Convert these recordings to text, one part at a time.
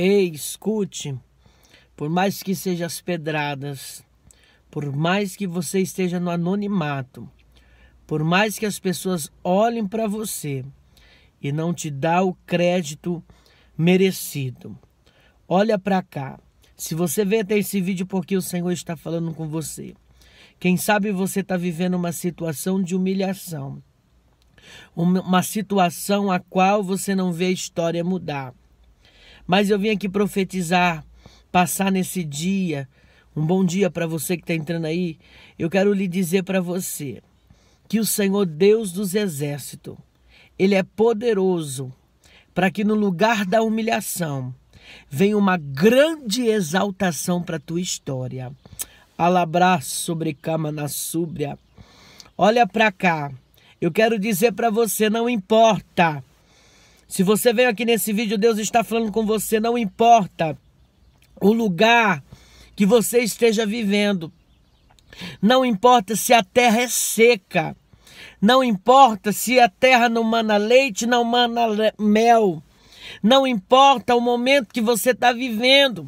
Ei, escute, por mais que seja as pedradas, por mais que você esteja no anonimato, por mais que as pessoas olhem para você e não te dá o crédito merecido. Olha para cá. Se você vê até esse vídeo porque o Senhor está falando com você. Quem sabe você está vivendo uma situação de humilhação. Uma situação a qual você não vê a história mudar. Mas eu vim aqui profetizar, passar nesse dia, um bom dia para você que está entrando aí. Eu quero lhe dizer para você que o Senhor Deus dos Exércitos, Ele é poderoso para que no lugar da humilhação venha uma grande exaltação para a tua história. Alabrar sobre cama na súbria. Olha para cá. Eu quero dizer para você, não importa se você veio aqui nesse vídeo, Deus está falando com você, não importa o lugar que você esteja vivendo. Não importa se a terra é seca. Não importa se a terra não mana leite, não mana mel. Não importa o momento que você está vivendo.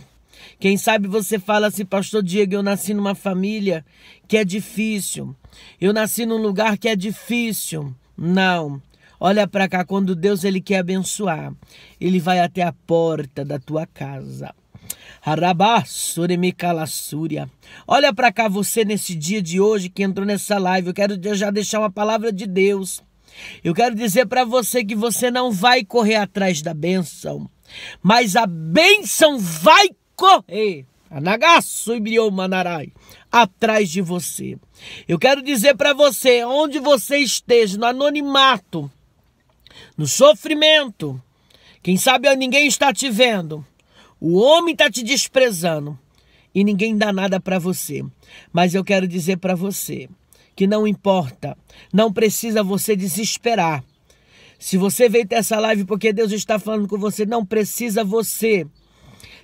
Quem sabe você fala assim, Pastor Diego, eu nasci numa família que é difícil. Eu nasci num lugar que é difícil. Não. Olha para cá, quando Deus ele quer abençoar, ele vai até a porta da tua casa. Olha para cá você nesse dia de hoje que entrou nessa live. Eu quero já deixar uma palavra de Deus. Eu quero dizer para você que você não vai correr atrás da bênção, mas a bênção vai correr. Anagasu e Manarai, atrás de você. Eu quero dizer para você, onde você esteja, no anonimato, no sofrimento. Quem sabe ninguém está te vendo. O homem está te desprezando e ninguém dá nada para você. Mas eu quero dizer para você que não importa, não precisa você desesperar. Se você veio ter essa live porque Deus está falando com você, não precisa você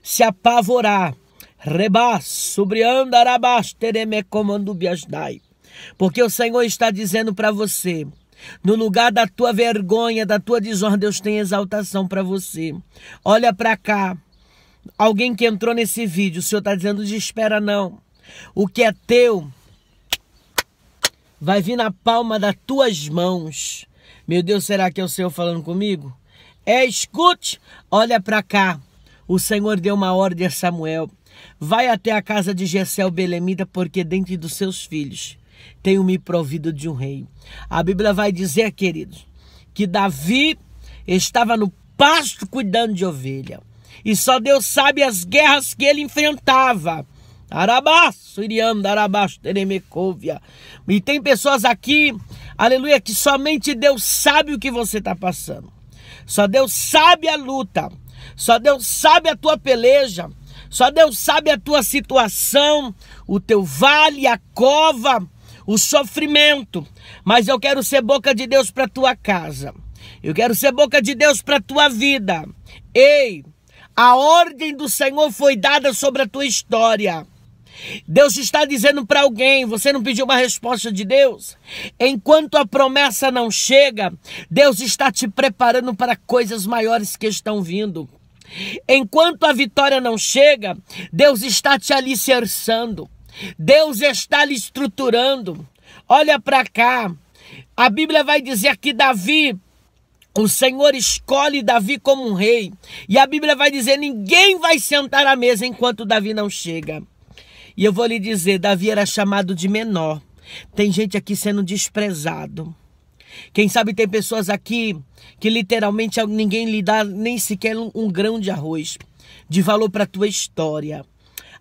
se apavorar. Porque o Senhor está dizendo para você no lugar da tua vergonha, da tua desonra, Deus tem exaltação para você. Olha para cá. Alguém que entrou nesse vídeo, o Senhor está dizendo: espera não. O que é teu vai vir na palma das tuas mãos. Meu Deus, será que é o Senhor falando comigo? É, escute, olha para cá. O Senhor deu uma ordem a Samuel. Vai até a casa de Gessel Belemita, porque dentro dos seus filhos tenho me provido de um rei. A Bíblia vai dizer, queridos, que Davi estava no pasto cuidando de ovelha. E só Deus sabe as guerras que ele enfrentava. Arabaço, Iriam, Arabaço, Teremecovia. E tem pessoas aqui, aleluia, que somente Deus sabe o que você está passando. Só Deus sabe a luta. Só Deus sabe a tua peleja. Só Deus sabe a tua situação, o teu vale, a cova o sofrimento, mas eu quero ser boca de Deus para tua casa. Eu quero ser boca de Deus para tua vida. Ei, a ordem do Senhor foi dada sobre a tua história. Deus está dizendo para alguém, você não pediu uma resposta de Deus? Enquanto a promessa não chega, Deus está te preparando para coisas maiores que estão vindo. Enquanto a vitória não chega, Deus está te alicerçando. Deus está lhe estruturando. Olha para cá. A Bíblia vai dizer que Davi o Senhor escolhe Davi como um rei. E a Bíblia vai dizer: ninguém vai sentar à mesa enquanto Davi não chega. E eu vou lhe dizer: Davi era chamado de menor. Tem gente aqui sendo desprezado. Quem sabe tem pessoas aqui que literalmente ninguém lhe dá nem sequer um grão de arroz de valor para a tua história.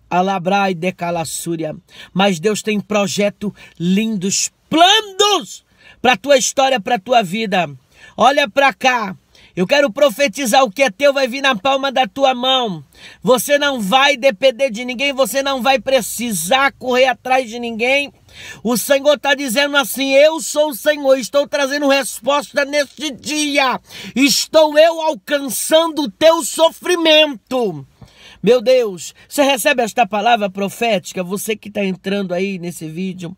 Alabrai de Calassúria. Mas Deus tem projeto lindos, planos para tua história, para tua vida. Olha para cá. Eu quero profetizar o que é teu vai vir na palma da tua mão. Você não vai depender de ninguém, você não vai precisar correr atrás de ninguém. O Senhor está dizendo assim: Eu sou o Senhor, estou trazendo resposta neste dia, estou eu alcançando o teu sofrimento. Meu Deus, você recebe esta palavra profética? Você que está entrando aí nesse vídeo,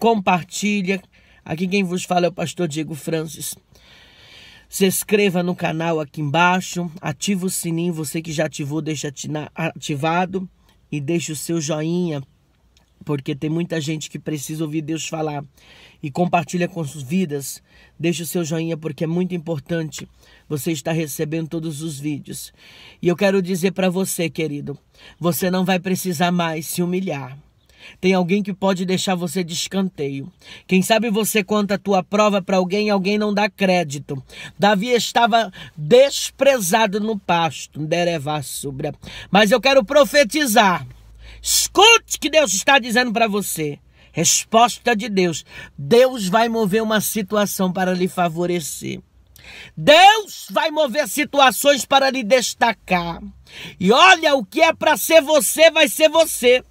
compartilha. Aqui quem vos fala é o pastor Diego Francis. Se inscreva no canal aqui embaixo, ativa o sininho, você que já ativou, deixa ativado e deixa o seu joinha porque tem muita gente que precisa ouvir Deus falar e compartilha com suas vidas. Deixe o seu joinha porque é muito importante. Você estar recebendo todos os vídeos. E eu quero dizer para você, querido, você não vai precisar mais se humilhar. Tem alguém que pode deixar você de escanteio. Quem sabe você conta a tua prova para alguém e alguém não dá crédito. Davi estava desprezado no pasto, derevá sobre Mas eu quero profetizar Escute o que Deus está dizendo para você. Resposta de Deus. Deus vai mover uma situação para lhe favorecer. Deus vai mover situações para lhe destacar. E olha, o que é para ser você, vai ser você.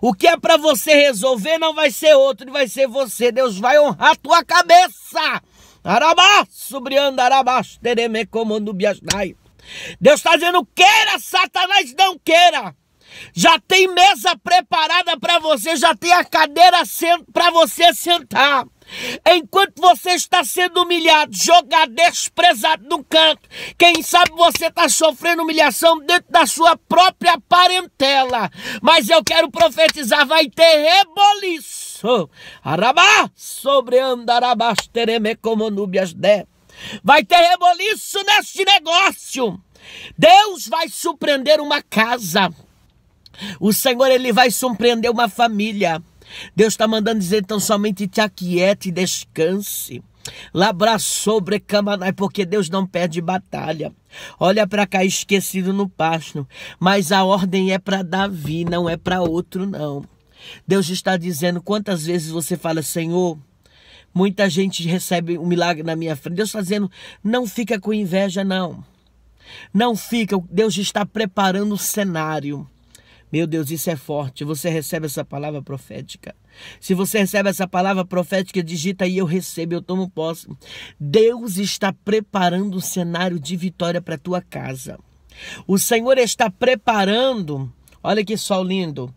O que é para você resolver não vai ser outro, vai ser você. Deus vai honrar a tua cabeça. Arabá, subriando arabás, tereme comando Deus está dizendo, queira, Satanás não queira já tem mesa preparada para você, já tem a cadeira para você sentar. Enquanto você está sendo humilhado, jogado, desprezado no canto, quem sabe você está sofrendo humilhação dentro da sua própria parentela. Mas eu quero profetizar: vai ter reboliço. Arabá, sobre andarabás, tereme como núbias der. Vai ter reboliço neste negócio. Deus vai surpreender uma casa. O Senhor, ele vai surpreender uma família. Deus está mandando dizer, então, somente te aquiete e descanse. Labra sobre Camanai, porque Deus não perde batalha. Olha para cá, esquecido no pasto. Mas a ordem é para Davi, não é para outro, não. Deus está dizendo quantas vezes você fala, Senhor, muita gente recebe um milagre na minha frente. Deus está dizendo, não fica com inveja, não. Não fica, Deus está preparando o cenário. Meu Deus, isso é forte. Você recebe essa palavra profética. Se você recebe essa palavra profética, digita aí eu recebo, eu tomo posse. Deus está preparando um cenário de vitória para tua casa. O Senhor está preparando. Olha que sol lindo.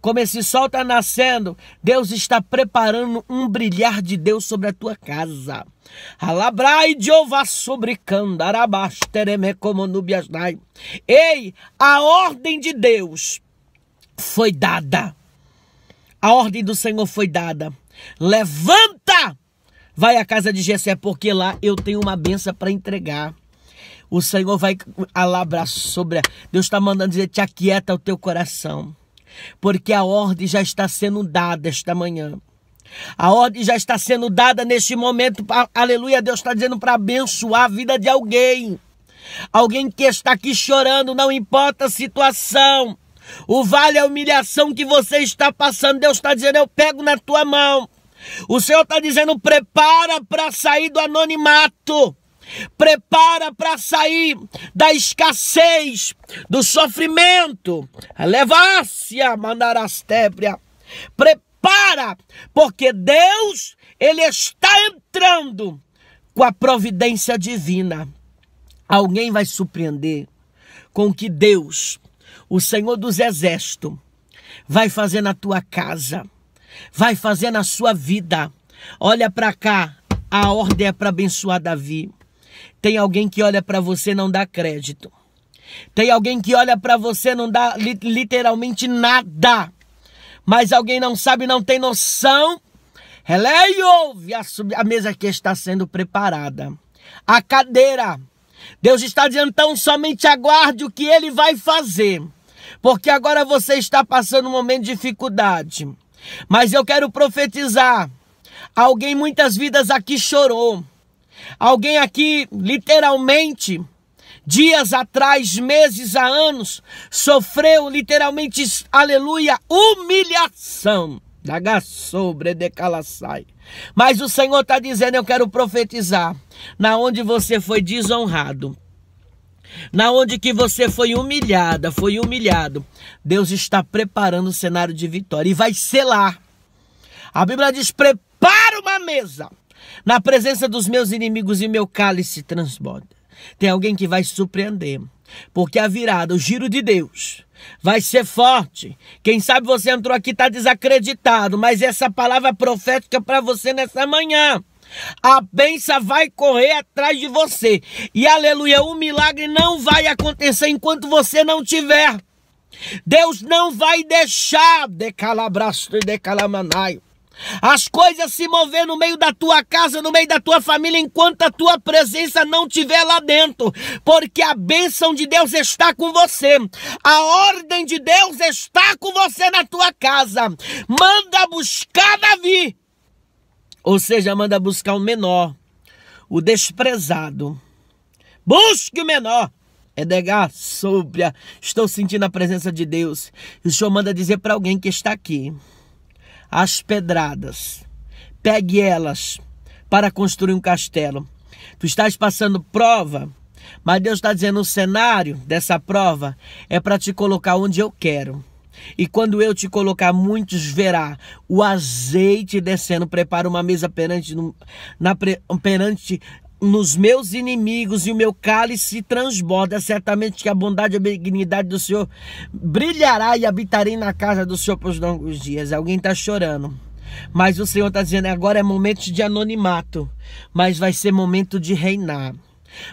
Como esse sol está nascendo, Deus está preparando um brilhar de Deus sobre a tua casa. Alabrai sobre Candarabastereme como Ei, a ordem de Deus foi dada. A ordem do Senhor foi dada. Levanta! Vai à casa de Jessé, porque lá eu tenho uma benção para entregar. O Senhor vai alabrar sobre. Deus está mandando dizer: te aquieta o teu coração. Porque a ordem já está sendo dada esta manhã. A ordem já está sendo dada neste momento. Aleluia, Deus está dizendo para abençoar a vida de alguém. Alguém que está aqui chorando, não importa a situação. O vale é a humilhação que você está passando. Deus está dizendo: eu pego na tua mão. O Senhor está dizendo: prepara para sair do anonimato. Prepara para sair da escassez, do sofrimento. Levácia, mandarastébria. Prepara, porque Deus, Ele está entrando com a providência divina. Alguém vai surpreender com que Deus o Senhor dos Exércitos vai fazer na tua casa, vai fazer na sua vida. Olha para cá, a ordem é para abençoar Davi. Tem alguém que olha para você e não dá crédito. Tem alguém que olha para você não dá literalmente nada. Mas alguém não sabe, não tem noção. Releia é, e ouve a, a mesa que está sendo preparada. A cadeira. Deus está dizendo, então somente aguarde o que ele vai fazer porque agora você está passando um momento de dificuldade. Mas eu quero profetizar: alguém, muitas vidas aqui chorou, alguém aqui, literalmente, dias atrás, meses a anos, sofreu literalmente, aleluia, humilhação. Daga sobre decalaçai. Mas o Senhor está dizendo: Eu quero profetizar. Na onde você foi desonrado, na onde que você foi humilhada, foi humilhado, Deus está preparando o cenário de vitória e vai ser lá. A Bíblia diz: prepara uma mesa na presença dos meus inimigos e meu cálice transborda. Tem alguém que vai surpreender, porque a virada, o giro de Deus, vai ser forte. Quem sabe você entrou aqui está desacreditado, mas essa palavra profética para você nessa manhã. A benção vai correr atrás de você. E aleluia, o milagre não vai acontecer enquanto você não tiver. Deus não vai deixar decalabraço e decalamanaio. As coisas se mover no meio da tua casa, no meio da tua família, enquanto a tua presença não estiver lá dentro, porque a bênção de Deus está com você, a ordem de Deus está com você na tua casa. Manda buscar Davi ou seja, manda buscar o menor, o desprezado. Busque o menor. Edgar Súbia, estou sentindo a presença de Deus. O Senhor manda dizer para alguém que está aqui: as pedradas, pegue elas para construir um castelo. Tu estás passando prova, mas Deus está dizendo: o cenário dessa prova é para te colocar onde eu quero. E quando eu te colocar, muitos verá o azeite descendo. Prepara uma mesa perante, na, perante nos meus inimigos e o meu cálice transborda. Certamente que a bondade e a benignidade do Senhor brilhará e habitarei na casa do Senhor por longos dias. Alguém está chorando. Mas o Senhor está dizendo agora é momento de anonimato, mas vai ser momento de reinar.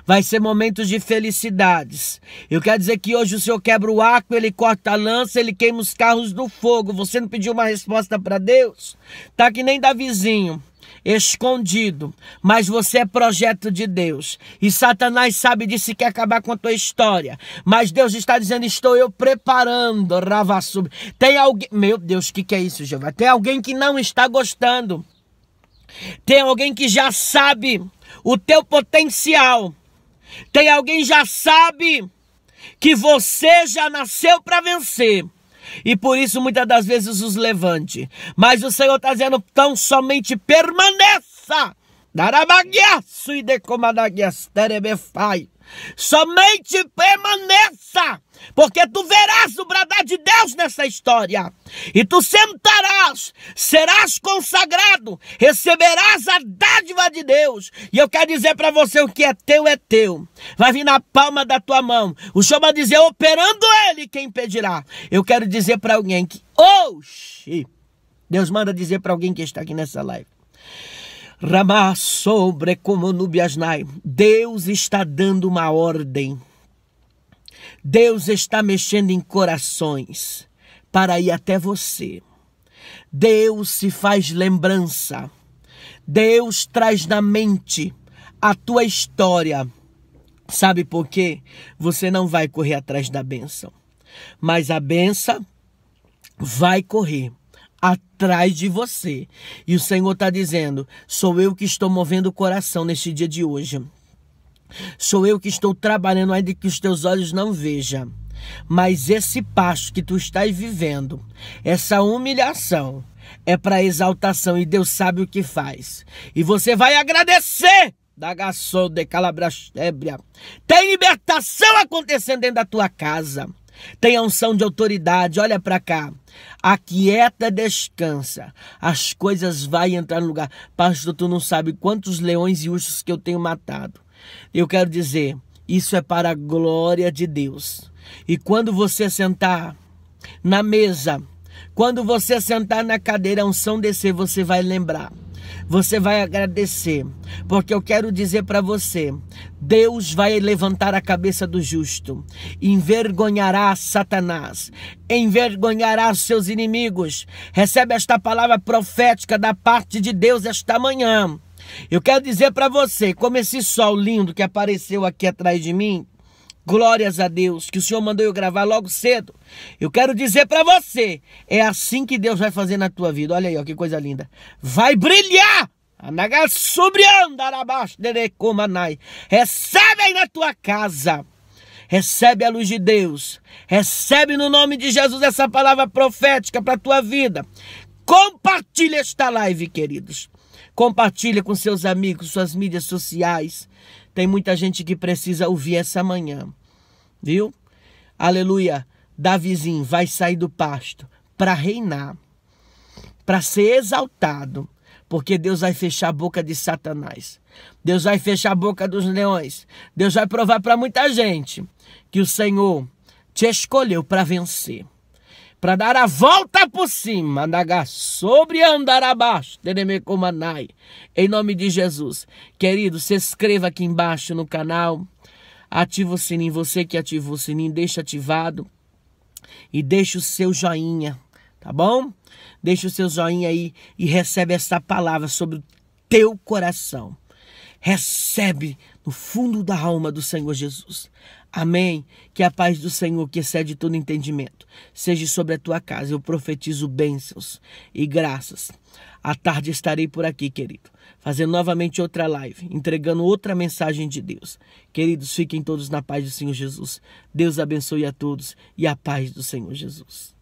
Vai ser momentos de felicidades. Eu quero dizer que hoje o Senhor quebra o arco, ele corta a lança, ele queima os carros do fogo. Você não pediu uma resposta para Deus? Tá que nem Davizinho escondido, mas você é projeto de Deus. E Satanás sabe disso e quer acabar com a tua história. Mas Deus está dizendo: estou eu preparando, Ravassub. Tem alguém. Meu Deus, o que, que é isso, Jeová? Tem alguém que não está gostando. Tem alguém que já sabe o teu potencial. Tem alguém já sabe que você já nasceu para vencer. E por isso muitas das vezes os levante. Mas o Senhor está dizendo: tão somente permaneça. Darabaguiaço e decomadaguias terebefai. Somente permaneça, porque tu verás o bradar de Deus nessa história. E tu sentarás, serás consagrado, receberás a dádiva de Deus. E eu quero dizer para você: o que é teu é teu. Vai vir na palma da tua mão. O Senhor vai dizer: operando Ele, quem impedirá? Eu quero dizer para alguém que, oxe, Deus manda dizer para alguém que está aqui nessa live: Ramá sobre como nubiasnai. Deus está dando uma ordem. Deus está mexendo em corações para ir até você. Deus se faz lembrança. Deus traz na mente a tua história. Sabe por quê? Você não vai correr atrás da benção, mas a benção vai correr atrás de você. E o Senhor está dizendo: sou eu que estou movendo o coração neste dia de hoje. Sou eu que estou trabalhando, ainda que os teus olhos não vejam. Mas esse passo que tu estás vivendo, essa humilhação, é para exaltação e Deus sabe o que faz. E você vai agradecer. Da de calabra Tem libertação acontecendo dentro da tua casa tem a unção de autoridade, olha para cá. Aquieta, descansa. As coisas vai entrar no lugar. Pastor, tu não sabe quantos leões e ursos que eu tenho matado. Eu quero dizer, isso é para a glória de Deus. E quando você sentar na mesa, quando você sentar na cadeira, a unção descer, você vai lembrar você vai agradecer, porque eu quero dizer para você: Deus vai levantar a cabeça do justo, envergonhará Satanás, envergonhará seus inimigos. Recebe esta palavra profética da parte de Deus esta manhã. Eu quero dizer para você, como esse sol lindo que apareceu aqui atrás de mim, Glórias a Deus que o Senhor mandou eu gravar logo cedo. Eu quero dizer para você, é assim que Deus vai fazer na tua vida. Olha aí, ó, que coisa linda. Vai brilhar Anaga abaixo Recebe aí na tua casa. Recebe a luz de Deus. Recebe no nome de Jesus essa palavra profética para a tua vida. Compartilha esta live, queridos. Compartilha com seus amigos, suas mídias sociais. Tem muita gente que precisa ouvir essa manhã. Viu? Aleluia. Davizinho vai sair do pasto para reinar, para ser exaltado porque Deus vai fechar a boca de Satanás. Deus vai fechar a boca dos leões. Deus vai provar para muita gente que o Senhor te escolheu para vencer, para dar a volta por cima, andar sobre andar abaixo, Manai. em nome de Jesus. Querido, se inscreva aqui embaixo no canal, ativa o sininho, você que ativou o sininho, deixa ativado e deixa o seu joinha tá bom? Deixa o seu joinha aí e recebe essa palavra sobre o teu coração. Recebe no fundo da alma do Senhor Jesus. Amém. Que a paz do Senhor, que excede todo entendimento, seja sobre a tua casa. Eu profetizo bênçãos e graças. À tarde estarei por aqui, querido, fazendo novamente outra live, entregando outra mensagem de Deus. Queridos, fiquem todos na paz do Senhor Jesus. Deus abençoe a todos e a paz do Senhor Jesus.